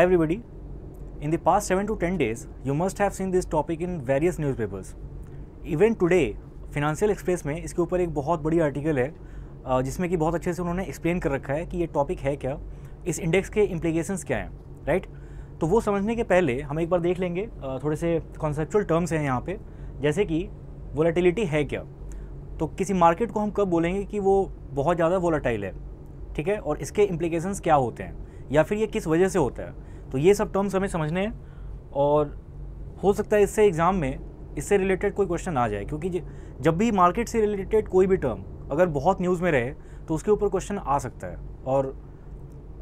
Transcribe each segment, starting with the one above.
Everybody in the past seven to ten days you must have seen this topic in various newspapers even today Financial Express में इसके ऊपर एक बहुत बड़ी article है जिसमें कि बहुत अच्छे से उन्होंने एक्सप्लेन कर रखा है कि ये टॉपिक है क्या इस इंडेक्स के इम्प्लीकेशंस क्या हैं राइट तो वो समझने के पहले हम एक बार देख लेंगे थोड़े से कॉन्सेप्चुअल टर्म्स हैं यहाँ पे जैसे कि वोलाटिलिटी है क्या तो किसी मार्केट को हम कब बोलेंगे कि वो बहुत ज़्यादा वोलाटाइल है ठीक है और इसके इम्प्लीकेशंस क्या होते हैं या फिर ये किस वजह से होता है तो ये सब टर्म्स हमें समझने हैं और हो सकता है इससे एग्ज़ाम में इससे रिलेटेड कोई क्वेश्चन आ जाए क्योंकि जब भी मार्केट से रिलेटेड कोई भी टर्म अगर बहुत न्यूज़ में रहे तो उसके ऊपर क्वेश्चन आ सकता है और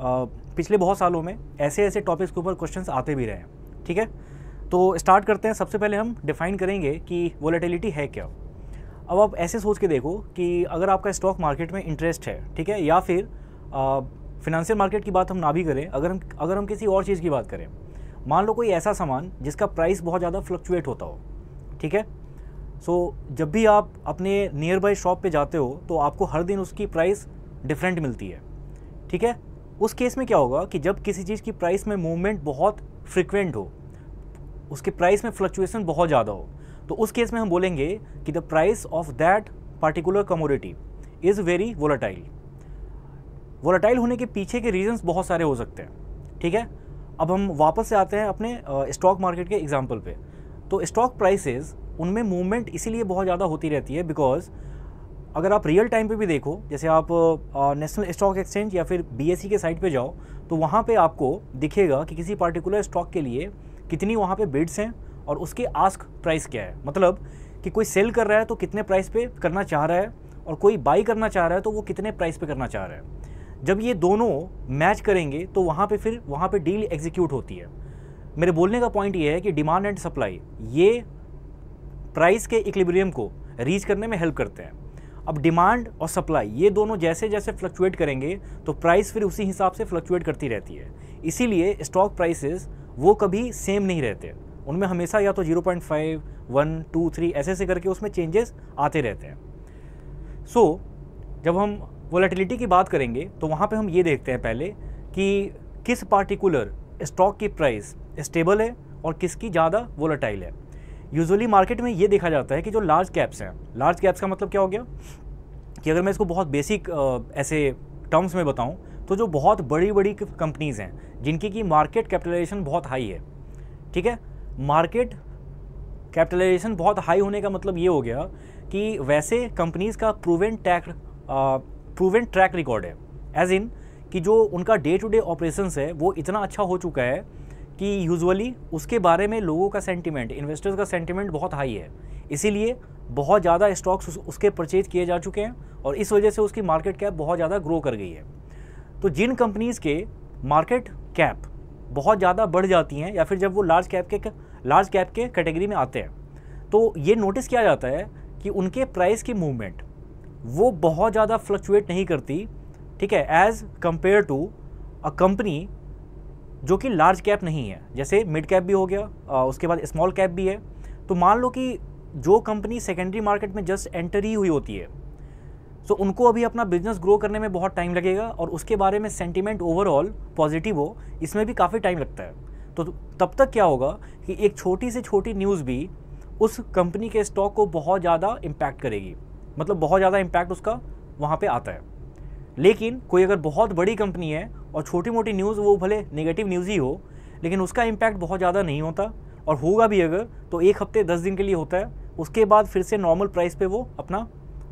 आ, पिछले बहुत सालों में ऐसे ऐसे टॉपिक्स के ऊपर क्वेश्चन आते भी रहे हैं ठीक है तो स्टार्ट करते हैं सबसे पहले हम डिफ़ाइन करेंगे कि वॉलेटिलिटी है क्या अब आप ऐसे सोच के देखो कि अगर आपका स्टॉक मार्केट में इंटरेस्ट है ठीक है या फिर फिनंशियल मार्केट की बात हम ना भी करें अगर हम अगर हम किसी और चीज़ की बात करें मान लो कोई ऐसा सामान जिसका प्राइस बहुत ज़्यादा फ्लक्चुएट होता हो ठीक है सो so, जब भी आप अपने नियर बाई शॉप पे जाते हो तो आपको हर दिन उसकी प्राइस डिफरेंट मिलती है ठीक है उस केस में क्या होगा कि जब किसी चीज़ की प्राइस में मूवमेंट बहुत फ्रिक्वेंट हो उसके प्राइस में फ्लक्चुएसन बहुत ज़्यादा हो तो उस केस में हम बोलेंगे कि the price of that particular commodity is very volatile volatile होने के पीछे के रीजंस बहुत सारे हो सकते हैं ठीक है अब हम वापस से आते हैं अपने स्टॉक मार्केट के एग्जाम्पल पे तो स्टॉक प्राइसेस उनमें मूवमेंट इसीलिए बहुत ज़्यादा होती रहती है बिकॉज अगर आप रियल टाइम पे भी देखो जैसे आप नेशनल स्टॉक एक्सचेंज या फिर बी e के साइट पे जाओ तो वहाँ पे आपको दिखेगा कि किसी पार्टिकुलर स्टॉक के लिए कितनी वहाँ पे बिड्स हैं और उसके आस्क प्राइस क्या है मतलब कि कोई सेल कर रहा है तो कितने प्राइस पे करना चाह रहा है और कोई बाई करना चाह रहा है तो वो कितने प्राइस पे करना चाह रहा है जब ये दोनों मैच करेंगे तो वहाँ पे फिर वहाँ पे डील एग्जीक्यूट होती है मेरे बोलने का पॉइंट ये है कि डिमांड एंड सप्लाई ये प्राइस के इक्लिब्रियम को रीच करने में हेल्प करते हैं अब डिमांड और सप्लाई ये दोनों जैसे जैसे फ्लक्चुएट करेंगे तो प्राइस फिर उसी हिसाब से फ्लक्चुएट करती रहती है इसीलिए स्टॉक प्राइसेस वो कभी सेम नहीं रहते उनमें हमेशा या तो 0.5, 1, 2, 3 ऐसे ऐसे करके उसमें चेंजेस आते रहते हैं सो so, जब हम वोलेटिलिटी की बात करेंगे तो वहाँ पे हम ये देखते हैं पहले कि किस पार्टिकुलर स्टॉक की प्राइस स्टेबल है और किसकी ज़्यादा वोलेटाइल है यूजुअली मार्केट में ये देखा जाता है कि जो लार्ज कैप्स हैं लार्ज कैप्स का मतलब क्या हो गया कि अगर मैं इसको बहुत बेसिक ऐसे टर्म्स में बताऊँ तो जो बहुत बड़ी बड़ी कंपनीज़ हैं जिनकी की मार्केट कैपिटलाइजेशन बहुत हाई है ठीक है मार्केट कैपिटलाइजेशन बहुत हाई होने का मतलब ये हो गया कि वैसे कंपनीज़ का प्रूवेंट टैक्स प्रूवन ट्रैक रिकॉर्ड है एज इन कि जो उनका डे टू डे ऑपरेशन है वो इतना अच्छा हो चुका है कि यूजुअली उसके बारे में लोगों का सेंटिमेंट इन्वेस्टर्स का सेंटिमेंट बहुत हाई है इसीलिए बहुत ज़्यादा स्टॉक्स उस, उसके परचेज किए जा चुके हैं और इस वजह से उसकी मार्केट कैप बहुत ज़्यादा ग्रो कर गई है तो जिन कंपनीज़ के मार्केट कैप बहुत ज़्यादा बढ़ जाती हैं या फिर जब वो लार्ज कैप के लार्ज कैप के कैटेगरी में आते हैं तो ये नोटिस किया जाता है कि उनके प्राइस की मूवमेंट वो बहुत ज़्यादा फ्लक्चुएट नहीं करती ठीक है as compared to a company जो कि लार्ज कैप नहीं है जैसे मिड कैप भी हो गया उसके बाद स्मॉल कैप भी है तो मान लो कि जो कंपनी सेकेंडरी मार्केट में जस्ट एंटर ही हुई होती है सो उनको अभी अपना बिजनेस ग्रो करने में बहुत टाइम लगेगा और उसके बारे में सेंटिमेंट ओवरऑल पॉजिटिव हो इसमें भी काफ़ी टाइम लगता है तो तब तक क्या होगा कि एक छोटी से छोटी न्यूज़ भी उस कंपनी के स्टॉक को बहुत ज़्यादा इम्पैक्ट करेगी मतलब बहुत ज़्यादा इम्पैक्ट उसका वहाँ पर आता है लेकिन कोई अगर बहुत बड़ी कंपनी है और छोटी मोटी न्यूज़ वो भले नेगेटिव न्यूज़ ही हो लेकिन उसका इम्पैक्ट बहुत ज़्यादा नहीं होता और होगा भी अगर तो एक हफ्ते दस दिन के लिए होता है उसके बाद फिर से नॉर्मल प्राइस पे वो अपना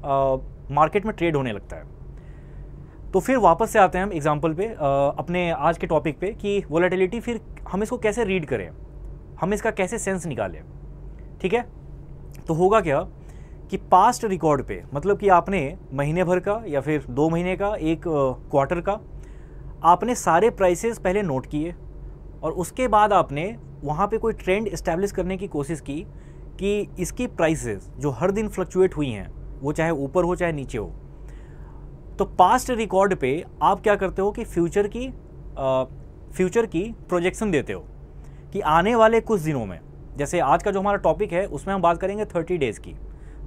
आ, मार्केट में ट्रेड होने लगता है तो फिर वापस से आते हैं हम एग्जाम्पल पे आ, अपने आज के टॉपिक पे कि वोलेटिलिटी फिर हम इसको कैसे रीड करें हम इसका कैसे सेंस निकालें ठीक है तो होगा क्या कि पास्ट रिकॉर्ड पे मतलब कि आपने महीने भर का या फिर दो महीने का एक क्वार्टर का आपने सारे प्राइसेस पहले नोट किए और उसके बाद आपने वहाँ पे कोई ट्रेंड इस्टेब्लिश करने की कोशिश की कि इसकी प्राइसेस जो हर दिन फ्लक्चुएट हुई हैं वो चाहे ऊपर हो चाहे नीचे हो तो पास्ट रिकॉर्ड पे आप क्या करते हो कि फ्यूचर की फ्यूचर की प्रोजेक्शन देते हो कि आने वाले कुछ दिनों में जैसे आज का जो हमारा टॉपिक है उसमें हम बात करेंगे थर्टी डेज़ की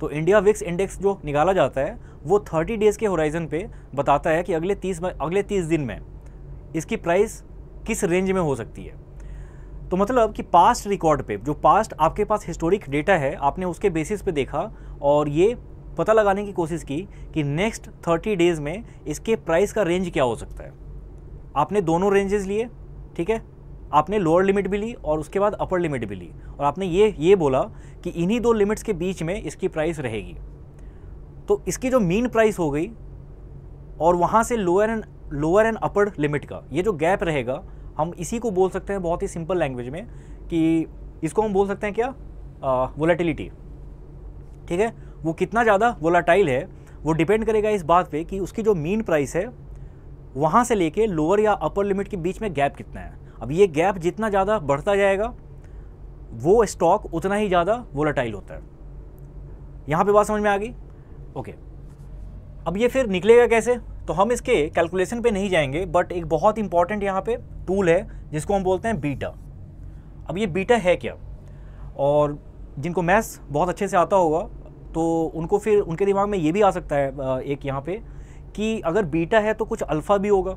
तो इंडिया विक्स इंडेक्स जो निकाला जाता है वो 30 डेज़ के होराइजन पे बताता है कि अगले 30 अगले 30 दिन में इसकी प्राइस किस रेंज में हो सकती है तो मतलब कि पास्ट रिकॉर्ड पे जो पास्ट आपके पास हिस्टोरिक डेटा है आपने उसके बेसिस पे देखा और ये पता लगाने की कोशिश की कि नेक्स्ट थर्टी डेज़ में इसके प्राइस का रेंज क्या हो सकता है आपने दोनों रेंजेस लिए ठीक है आपने लोअर लिमिट भी ली और उसके बाद अपर लिमिट भी ली और आपने ये ये बोला कि इन्हीं दो लिमिट्स के बीच में इसकी प्राइस रहेगी तो इसकी जो मीन प्राइस हो गई और वहाँ से lower end lower end upper limit का ये जो गैप रहेगा हम इसी को बोल सकते हैं बहुत ही सिंपल लैंग्वेज में कि इसको हम बोल सकते हैं क्या वोलाटिलिटी ठीक है वो कितना ज़्यादा वोलाटाइल है वो डिपेंड करेगा इस बात पे कि उसकी जो मीन प्राइस है वहाँ से लेके लोअर या अपर लिमिट के बीच में गैप कितना है अब ये गैप जितना ज़्यादा बढ़ता जाएगा वो स्टॉक उतना ही ज़्यादा वोलाटाइल होता है यहाँ पे बात समझ में आ गई ओके अब ये फिर निकलेगा कैसे तो हम इसके कैलकुलेशन पे नहीं जाएंगे बट एक बहुत इंपॉर्टेंट यहाँ पे टूल है जिसको हम बोलते हैं बीटा अब ये बीटा है क्या और जिनको मैथ्स बहुत अच्छे से आता होगा तो उनको फिर उनके दिमाग में ये भी आ सकता है एक यहाँ पे कि अगर बीटा है तो कुछ अल्फ़ा भी होगा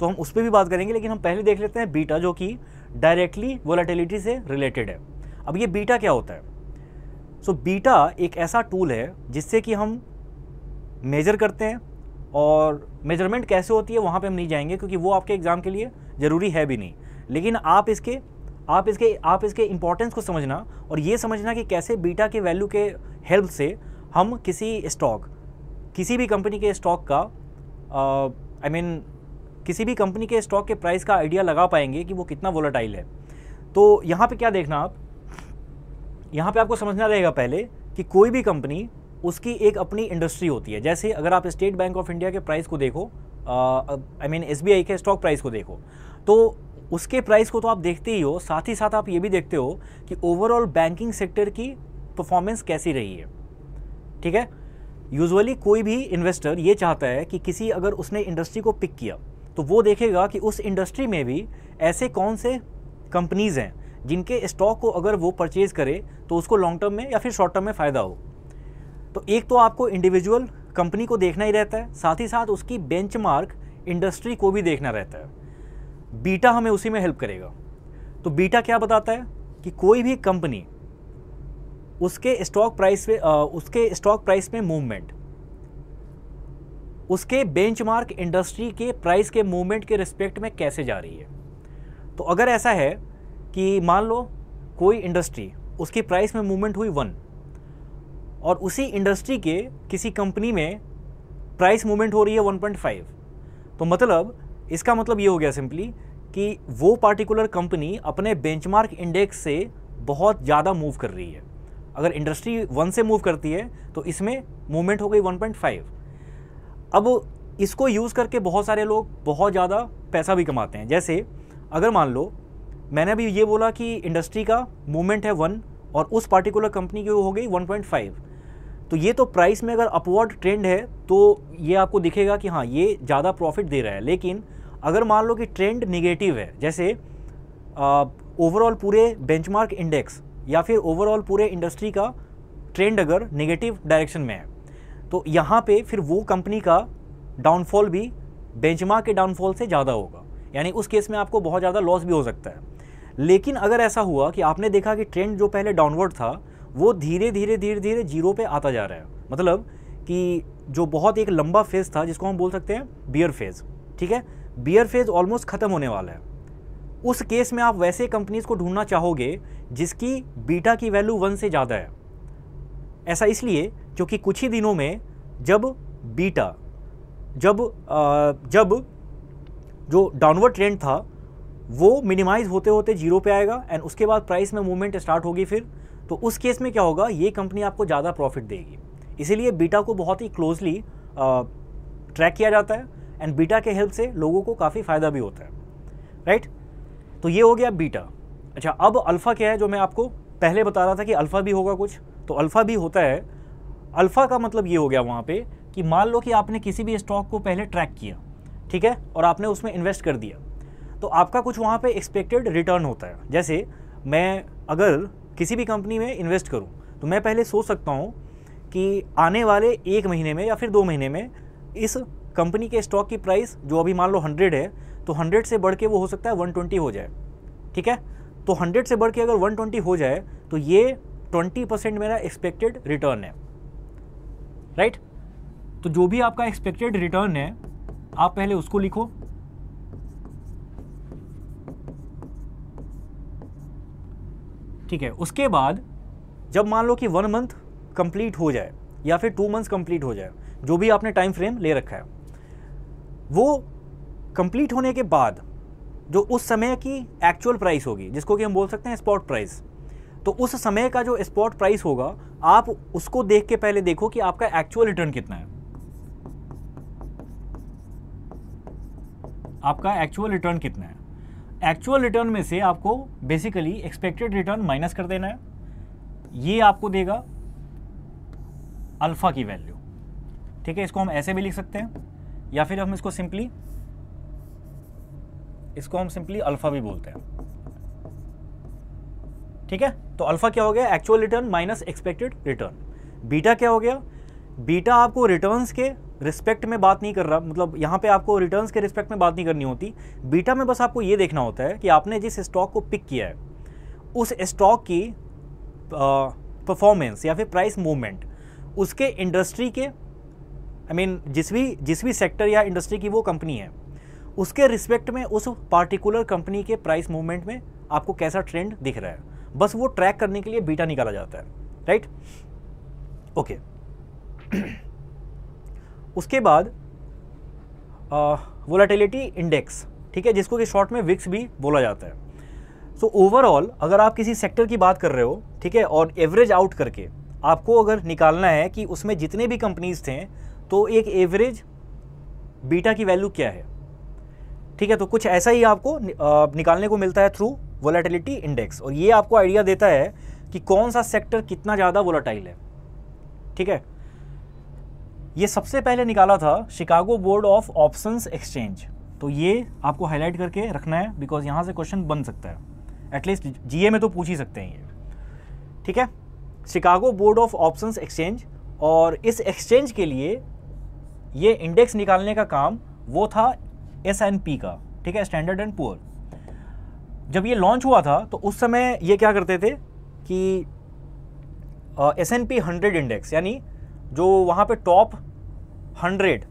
तो हम उस पर भी बात करेंगे लेकिन हम पहले देख लेते हैं बीटा जो कि डायरेक्टली वोलाटिलिटी से रिलेटेड है अब ये बीटा क्या होता है सो so, बीटा एक ऐसा टूल है जिससे कि हम मेजर करते हैं और मेजरमेंट कैसे होती है वहाँ पे हम नहीं जाएंगे क्योंकि वो आपके एग्ज़ाम के लिए ज़रूरी है भी नहीं लेकिन आप इसके आप इसके आप इसके इम्पोर्टेंस को समझना और ये समझना कि कैसे बीटा के वैल्यू के हेल्प से हम किसी स्टॉक किसी भी कंपनी के स्टॉक का I uh, mean I mean, किसी भी कंपनी के स्टॉक के प्राइस का आइडिया लगा पाएंगे कि वो कितना वोलाटाइल है तो यहाँ पे क्या देखना आप यहाँ पे आपको समझना रहेगा पहले कि कोई भी कंपनी उसकी एक अपनी इंडस्ट्री होती है जैसे अगर आप स्टेट बैंक ऑफ इंडिया के प्राइस को देखो आई मीन एस के स्टॉक प्राइस को देखो तो उसके प्राइस को तो आप देखते ही हो साथ ही साथ आप ये भी देखते हो कि ओवरऑल बैंकिंग सेक्टर की परफॉर्मेंस कैसी रही है ठीक है यूजुअली कोई भी इन्वेस्टर ये चाहता है कि किसी अगर उसने इंडस्ट्री को पिक किया तो वो देखेगा कि उस इंडस्ट्री में भी ऐसे कौन से कंपनीज़ हैं जिनके स्टॉक को अगर वो परचेज़ करे तो उसको लॉन्ग टर्म में या फिर शॉर्ट टर्म में फ़ायदा हो तो एक तो आपको इंडिविजुअल कंपनी को देखना ही रहता है साथ ही साथ उसकी बेंचमार्क इंडस्ट्री को भी देखना रहता है बीटा हमें उसी में हेल्प करेगा तो बीटा क्या बताता है कि कोई भी कंपनी उसके स्टॉक प्राइस पे उसके स्टॉक प्राइस में मूवमेंट उसके बेंचमार्क इंडस्ट्री के प्राइस के मूवमेंट के रिस्पेक्ट में कैसे जा रही है तो अगर ऐसा है कि मान लो कोई इंडस्ट्री उसकी प्राइस में मूवमेंट हुई वन और उसी इंडस्ट्री के किसी कंपनी में प्राइस मूवमेंट हो रही है वन पॉइंट फाइव तो मतलब इसका मतलब ये हो गया सिंपली कि वो पार्टिकुलर कंपनी अपने बेंचमार्क इंडेक्स से बहुत ज़्यादा मूव कर रही है अगर इंडस्ट्री वन से मूव करती है तो इसमें मूवमेंट हो गई फाइव अब इसको यूज़ करके बहुत सारे लोग बहुत ज़्यादा पैसा भी कमाते हैं जैसे अगर मान लो मैंने अभी ये बोला कि इंडस्ट्री का मूवमेंट है वन और उस पार्टिकुलर कंपनी की हो गई 1.5 तो ये तो प्राइस में अगर अपवर्ड ट्रेंड है तो ये आपको दिखेगा कि हाँ ये ज़्यादा प्रॉफिट दे रहा है लेकिन अगर मान लो कि ट्रेंड निगेटिव है जैसे ओवरऑल पूरे बेंचमार्क इंडेक्स या फिर ओवरऑल पूरे इंडस्ट्री का ट्रेंड अगर निगेटिव डायरेक्शन में है तो यहाँ पे फिर वो कंपनी का डाउनफॉल भी बेंचमार्क के डाउनफॉल से ज़्यादा होगा यानी उस केस में आपको बहुत ज़्यादा लॉस भी हो सकता है लेकिन अगर ऐसा हुआ कि आपने देखा कि ट्रेंड जो पहले डाउनवर्ड था वो धीरे धीरे धीरे धीरे जीरो पे आता जा रहा है मतलब कि जो बहुत एक लंबा फेज़ था जिसको हम बोल सकते हैं बियर फेज़ ठीक है बियर फेज़ ऑलमोस्ट ख़त्म होने वाला है उस केस में आप वैसे कंपनीज़ को ढूंढना चाहोगे जिसकी बीटा की वैल्यू वन से ज़्यादा है ऐसा इसलिए क्योंकि कुछ ही दिनों में जब बीटा जब जब जो डाउनवर्ड ट्रेंड था वो मिनिमाइज होते होते जीरो पे आएगा एंड उसके बाद प्राइस में मूवमेंट स्टार्ट होगी फिर तो उस केस में क्या होगा ये कंपनी आपको ज़्यादा प्रॉफिट देगी इसीलिए बीटा को बहुत ही क्लोजली ट्रैक किया जाता है एंड बीटा के हेल्प से लोगों को काफ़ी फ़ायदा भी होता है राइट तो ये हो गया बीटा अच्छा अब अल्फ़ा क्या है जो मैं आपको पहले बता रहा था कि अल्फ़ा भी होगा कुछ तो अल्फ़ा भी होता है अल्फ़ा का मतलब ये हो गया वहाँ पे कि मान लो कि आपने किसी भी स्टॉक को पहले ट्रैक किया ठीक है और आपने उसमें इन्वेस्ट कर दिया तो आपका कुछ वहाँ पे एक्सपेक्टेड रिटर्न होता है जैसे मैं अगर किसी भी कंपनी में इन्वेस्ट करूँ तो मैं पहले सोच सकता हूँ कि आने वाले एक महीने में या फिर दो महीने में इस कंपनी के स्टॉक की प्राइस जो अभी मान लो हंड्रेड है तो हंड्रेड से बढ़ के वो हो सकता है वन ट्वेंटी हो जाए ठीक है तो हंड्रेड से बढ़ के अगर वन ट्वेंटी हो जाए तो ये ट्वेंटी परसेंट मेरा एक्सपेक्टेड रिटर्न है राइट तो जो भी आपका एक्सपेक्टेड रिटर्न है आप पहले उसको लिखो ठीक है उसके बाद जब मान लो कि वन मंथ कंप्लीट हो जाए या फिर टू मंथ्स कंप्लीट हो जाए जो भी आपने टाइम फ्रेम ले रखा है वो कंप्लीट होने के बाद जो उस समय की एक्चुअल प्राइस होगी जिसको कि हम बोल सकते हैं स्पॉट प्राइस तो उस समय का जो स्पॉट प्राइस होगा आप उसको देख के पहले देखो कि आपका एक्चुअल रिटर्न कितना है आपका एक्चुअल रिटर्न कितना है एक्चुअल रिटर्न में से आपको बेसिकली एक्सपेक्टेड रिटर्न माइनस कर देना है ये आपको देगा अल्फ़ा की वैल्यू ठीक है इसको हम ऐसे भी लिख सकते हैं या फिर हम इसको सिंपली इसको हम सिंपली अल्फ़ा भी बोलते हैं ठीक है तो अल्फा क्या हो गया actual return minus expected return beta क्या हो गया बीटा आपको रिटर्न्स के रिस्पेक्ट में बात नहीं कर रहा मतलब यहाँ पे आपको रिटर्न्स के रिस्पेक्ट में बात नहीं करनी होती बीटा में बस आपको ये देखना होता है कि आपने जिस स्टॉक को पिक किया है उस स्टॉक की परफॉर्मेंस या फिर प्राइस मूवमेंट उसके इंडस्ट्री के आई I मीन mean, जिस भी जिस भी सेक्टर या इंडस्ट्री की वो कंपनी है उसके रिस्पेक्ट में उस पार्टिकुलर कंपनी के प्राइस मूवमेंट में आपको कैसा ट्रेंड दिख रहा है बस वो ट्रैक करने के लिए बीटा निकाला जाता है राइट ओके उसके बाद वोलाटिलिटी इंडेक्स ठीक है जिसको कि शॉर्ट में विक्स भी बोला जाता है सो so, ओवरऑल अगर आप किसी सेक्टर की बात कर रहे हो ठीक है और एवरेज आउट करके आपको अगर निकालना है कि उसमें जितने भी कंपनीज थे तो एक एवरेज बीटा की वैल्यू क्या है ठीक है तो कुछ ऐसा ही आपको निकालने को मिलता है थ्रू वोलाटिलिटी इंडेक्स और ये आपको आइडिया देता है कि कौन सा सेक्टर कितना ज़्यादा वोलाटाइल है ठीक है ये सबसे पहले निकाला था Chicago board of Options exchange तो ये आपको हाईलाइट करके रखना है बिकॉज यहाँ से क्वेश्चन बन सकता है एटलीस्ट जीए में तो पूछ ही सकते हैं ये ठीक है Chicago board of Options Exchange और इस एक्सचेंज के लिए ये इंडेक्स निकालने का काम वो था एस एंड पी का ठीक है स्टैंडर्ड एंड पुअर जब ये लॉन्च हुआ था तो उस समय ये क्या करते थे कि S and P hundred index यानी जो वहाँ पे टॉप हंड्रेड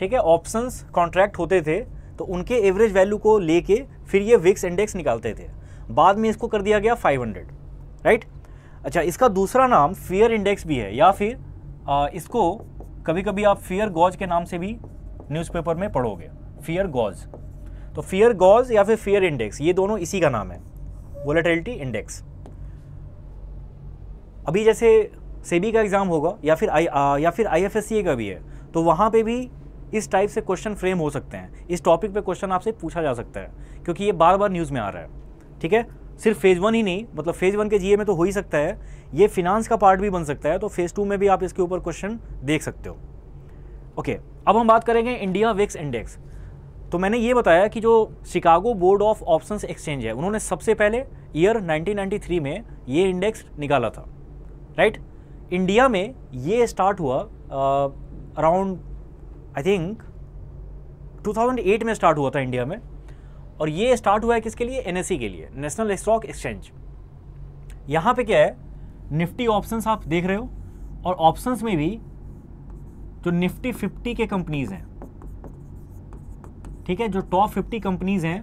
ठीक है ऑप्शंस कॉन्ट्रैक्ट होते थे तो उनके एवरेज वैल्यू को लेके फिर ये विक्स इंडेक्स निकालते थे बाद में इसको कर दिया गया 500 राइट अच्छा इसका दूसरा नाम फियर इंडेक्स भी है या फिर आ, इसको कभी कभी आप फियर गॉज के नाम से भी न्यूज़पेपर में पढ़ोगे फियर गॉज तो फियर गॉज या फिर फियर इंडेक्स ये दोनों इसी का नाम है वोलेटिलिटी इंडेक्स अभी जैसे सेबी का एग्ज़ाम होगा या फिर आई आ, या फिर आईएफएससी का भी है तो वहाँ पे भी इस टाइप से क्वेश्चन फ्रेम हो सकते हैं इस टॉपिक पे क्वेश्चन आपसे पूछा जा सकता है क्योंकि ये बार बार न्यूज़ में आ रहा है ठीक है सिर्फ फेज़ वन ही नहीं मतलब फेज़ वन के जीए में तो हो ही सकता है ये फिनांस का पार्ट भी बन सकता है तो फेज़ टू में भी आप इसके ऊपर क्वेश्चन देख सकते हो ओके अब हम बात करेंगे इंडिया विक्स इंडेक्स तो मैंने ये बताया कि जो Chicago board of Option Exchange है उन्होंने सबसे पहले ईयर 1993 में ये इंडेक्स निकाला था राइट इंडिया में ये स्टार्ट हुआ अराउंड आई थिंक 2008 में स्टार्ट हुआ था इंडिया में और ये स्टार्ट हुआ है किसके लिए एन e के लिए नेशनल स्टॉक एक्सचेंज यहाँ पे क्या है निफ्टी ऑप्शंस आप देख रहे हो और ऑप्शंस में भी जो निफ्टी 50 के कंपनीज हैं ठीक है जो टॉप फिफ्टी कंपनीज़ हैं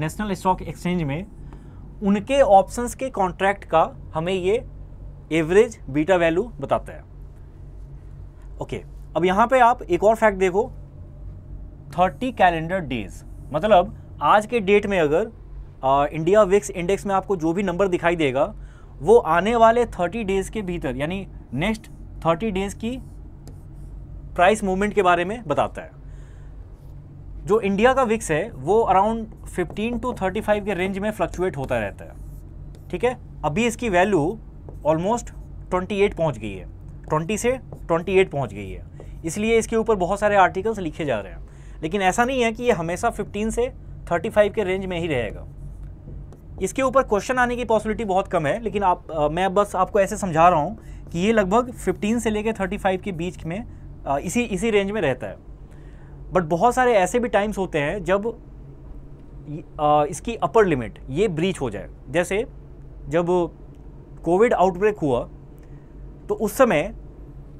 नेशनल स्टॉक एक्सचेंज में उनके ऑप्शंस के कॉन्ट्रैक्ट का हमें ये एवरेज बीटा वैल्यू बताता है ओके अब यहाँ पे आप एक और फैक्ट देखो 30 कैलेंडर डेज मतलब आज के डेट में अगर आ, इंडिया विक्स इंडेक्स में आपको जो भी नंबर दिखाई देगा वो आने वाले 30 डेज के भीतर यानी नेक्स्ट 30 डेज की प्राइस मूवमेंट के बारे में बताता है जो इंडिया का विक्स है वो अराउंड 15 टू 35 के रेंज में फ्लक्चुएट होता रहता है ठीक है अभी इसकी वैल्यू ऑलमोस्ट 28 पहुंच गई है 20 से 28 पहुंच गई है इसलिए इसके ऊपर बहुत सारे आर्टिकल्स लिखे जा रहे हैं लेकिन ऐसा नहीं है कि ये हमेशा 15 से 35 के रेंज में ही रहेगा इसके ऊपर क्वेश्चन आने की पॉसिबिलिटी बहुत कम है लेकिन आप आ, मैं बस आपको ऐसे समझा रहा हूँ कि ये लगभग फिफ्टीन से लेकर थर्टी के बीच में आ, इसी इसी रेंज में रहता है बट बहुत सारे ऐसे भी टाइम्स होते हैं जब इसकी अपर लिमिट ये ब्रीच हो जाए जैसे जब कोविड आउटब्रेक हुआ तो उस समय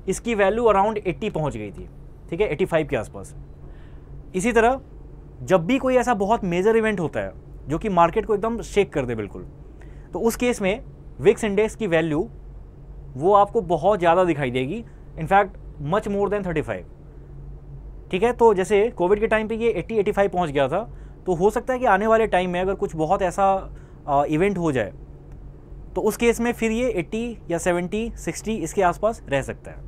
इसकी वैल्यू अराउंड 80 पहुंच गई थी ठीक है 85 के आसपास इसी तरह जब भी कोई ऐसा बहुत मेजर इवेंट होता है जो कि मार्केट को एकदम शेक कर दे बिल्कुल तो उस केस में विक्स इंडेक्स की वैल्यू वो आपको बहुत ज़्यादा दिखाई देगी इनफैक्ट मच मोर देन 35 ठीक है तो जैसे कोविड के टाइम पे ये 80 85 पहुंच गया था तो हो सकता है कि आने वाले टाइम में अगर कुछ बहुत ऐसा आ, इवेंट हो जाए तो उस केस में फिर ये 80 या 70 60 इसके आसपास रह सकता है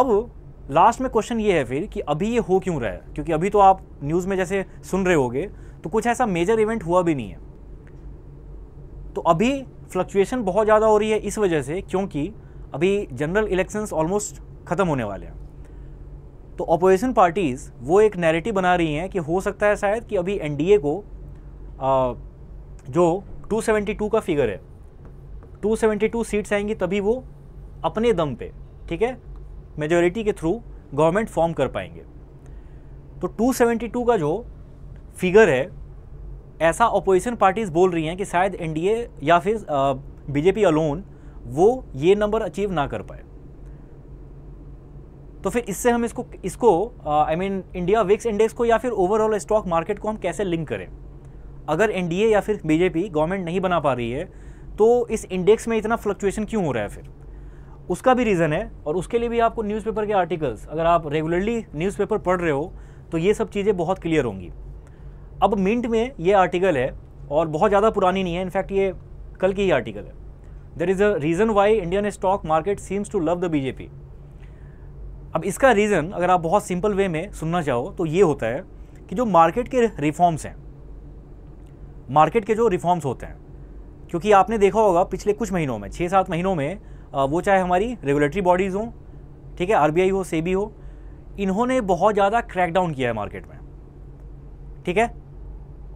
अब लास्ट में क्वेश्चन ये है फिर कि अभी ये हो क्यों रहा है क्योंकि अभी तो आप न्यूज़ में जैसे सुन रहे होगे तो कुछ ऐसा मेजर इवेंट हुआ भी नहीं है तो अभी फ्लक्चुएशन बहुत ज़्यादा हो रही है इस वजह से क्योंकि अभी जनरल इलेक्शंस ऑलमोस्ट ख़त्म होने वाले हैं तो अपोजिशन पार्टीज़ वो एक नैरेटिव बना रही हैं कि हो सकता है शायद कि अभी एन को आ, जो 272 का फिगर है 272 सीट्स आएंगी तभी वो अपने दम पे ठीक है मेजोरिटी के थ्रू गवर्नमेंट फॉर्म कर पाएंगे तो 272 का जो फिगर है ऐसा अपोजिशन पार्टीज़ बोल रही हैं कि शायद एन या फिर बीजेपी अलोन वो ये नंबर अचीव ना कर पाए तो फिर इससे हम इसको इसको I mean India VIX index को या फिर ओवरऑल स्टॉक मार्केट को हम कैसे लिंक करें अगर एनडीए या फिर बीजेपी गवर्नमेंट नहीं बना पा रही है तो इस इंडेक्स में इतना फ्लक्चुएशन क्यों हो रहा है फिर उसका भी रीज़न है और उसके लिए भी आपको न्यूज़पेपर के आर्टिकल्स अगर आप रेगुलरली न्यूज़पेपर पढ़ रहे हो तो ये सब चीज़ें बहुत क्लियर होंगी अब मिंट में ये आर्टिकल है और बहुत ज़्यादा पुरानी नहीं है इनफैक्ट ये कल की ही आर्टिकल है there is a reason why Indian stock market seems to love the BJP अब इसका रीज़न अगर आप बहुत सिंपल वे में सुनना चाहो तो ये होता है कि जो मार्केट के रिफॉर्म्स हैं मार्केट के जो रिफॉर्म्स होते हैं क्योंकि आपने देखा होगा पिछले कुछ महीनों में छः सात महीनों में वो चाहे हमारी रेगुलेटरी बॉडीज़ हों ठीक है आर हो से हो इन्होंने बहुत ज़्यादा क्रैकडाउन किया है मार्केट में ठीक है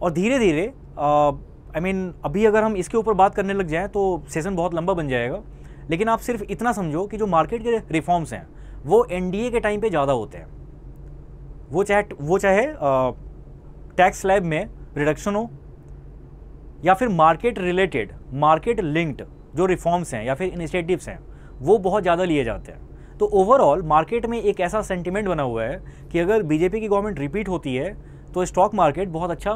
और धीरे धीरे आई मीन अभी अगर हम इसके ऊपर बात करने लग जाएँ तो सेशन बहुत लंबा बन जाएगा लेकिन आप सिर्फ इतना समझो कि जो मार्केट के रिफॉर्म्स हैं वो एनडीए के टाइम पे ज़्यादा होते हैं वो चाहे वो चाहे टैक्स स्लैब में रिडक्शन हो या फिर मार्केट रिलेटेड मार्केट लिंक्ड जो रिफॉर्म्स हैं या फिर इनिशिएटिव्स हैं वो बहुत ज़्यादा लिए जाते हैं तो ओवरऑल मार्केट में एक ऐसा सेंटिमेंट बना हुआ है कि अगर बीजेपी की गवर्नमेंट रिपीट होती है तो स्टॉक मार्केट बहुत अच्छा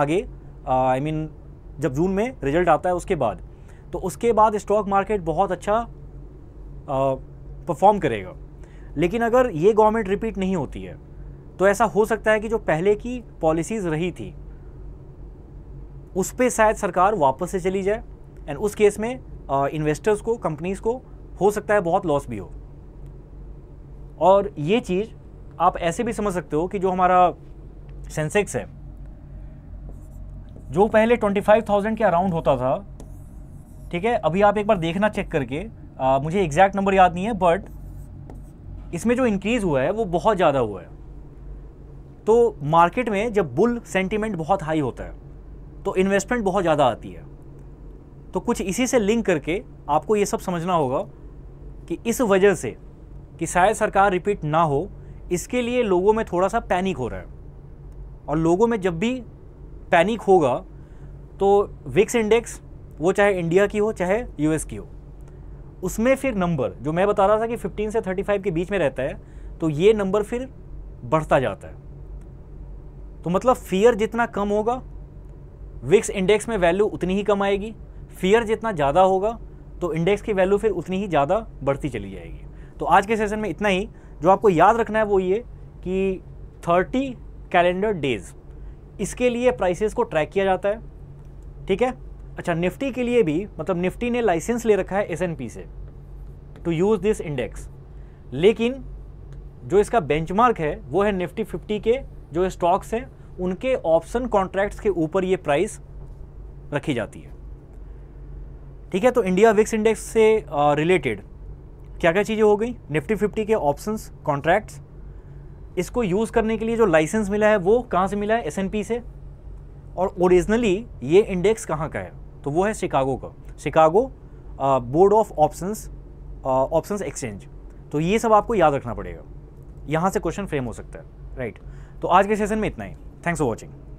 आगे आई मीन I mean, जब जून में रिजल्ट आता है उसके बाद तो उसके बाद स्टॉक मार्केट बहुत अच्छा आ, परफॉर्म करेगा लेकिन अगर ये गवर्नमेंट रिपीट नहीं होती है तो ऐसा हो सकता है कि जो पहले की पॉलिसीज़ रही थी उस पर शायद सरकार वापस से चली जाए एंड उस केस में इन्वेस्टर्स को कंपनीज को हो सकता है बहुत लॉस भी हो और ये चीज़ आप ऐसे भी समझ सकते हो कि जो हमारा सेंसेक्स है जो पहले 25,000 के अराउंड होता था ठीक है अभी आप एक बार देखना चेक करके आ, मुझे एग्जैक्ट नंबर याद नहीं है बट इसमें जो इंक्रीज़ हुआ है वो बहुत ज़्यादा हुआ है तो मार्केट में जब बुल सेंटिमेंट बहुत हाई होता है तो इन्वेस्टमेंट बहुत ज़्यादा आती है तो कुछ इसी से लिंक करके आपको ये सब समझना होगा कि इस वजह से कि शायद सरकार रिपीट ना हो इसके लिए लोगों में थोड़ा सा पैनिक हो रहा है और लोगों में जब भी पैनिक होगा तो विक्स इंडेक्स वो चाहे इंडिया की हो चाहे यूएस की हो उसमें फिर नंबर जो मैं बता रहा था कि 15 से 35 के बीच में रहता है तो ये नंबर फिर बढ़ता जाता है तो मतलब फियर जितना कम होगा विक्स इंडेक्स में वैल्यू उतनी ही कम आएगी फियर जितना ज़्यादा होगा तो इंडेक्स की वैल्यू फिर उतनी ही ज़्यादा बढ़ती चली जाएगी तो आज के सेशन में इतना ही जो आपको याद रखना है वो ये कि 30 कैलेंडर डेज़ इसके लिए प्राइसेस को ट्रैक किया जाता है ठीक है अच्छा निफ्टी के लिए भी मतलब निफ्टी ने लाइसेंस ले रखा है एस से टू यूज़ दिस इंडेक्स लेकिन जो इसका बेंचमार्क है वो है निफ्टी 50 के जो स्टॉक्स हैं उनके ऑप्शन कॉन्ट्रैक्ट्स के ऊपर ये प्राइस रखी जाती है ठीक है तो इंडिया विक्स इंडेक्स से रिलेटेड क्या क्या चीज़ें हो गई निफ्टी फिफ्टी के ऑप्शन कॉन्ट्रैक्ट्स इसको यूज़ करने के लिए जो लाइसेंस मिला है वो कहाँ से मिला है एस से और ओरिजिनली ये इंडेक्स कहाँ का है तो वो है शिकागो का Chicago board of options options exchange तो ये सब आपको याद रखना पड़ेगा यहाँ से क्वेश्चन फ्रेम हो सकता है राइट right. तो आज के सेशन में इतना ही थैंक्स फॉर वॉचिंग